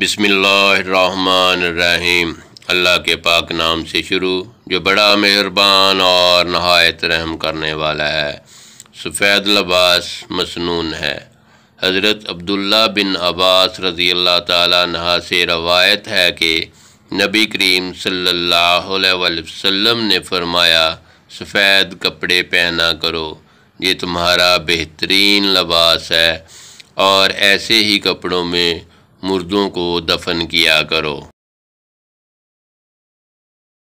بسم اللہ الرحمن الرحیم اللہ کے پاک نام سے شروع جو بڑا مہربان اور نہایت رحم کرنے والا ہے سفید لباس مسنون ہے حضرت عبداللہ بن عباس رضی اللہ تعالیٰ سے روایت ہے کہ نبی کریم صلی اللہ علیہ وسلم نے فرمایا سفید کپڑے پہنا کرو یہ تمہارا بہترین لباس ہے اور ایسے ہی کپڑوں میں मुर्दों को दफन किया करो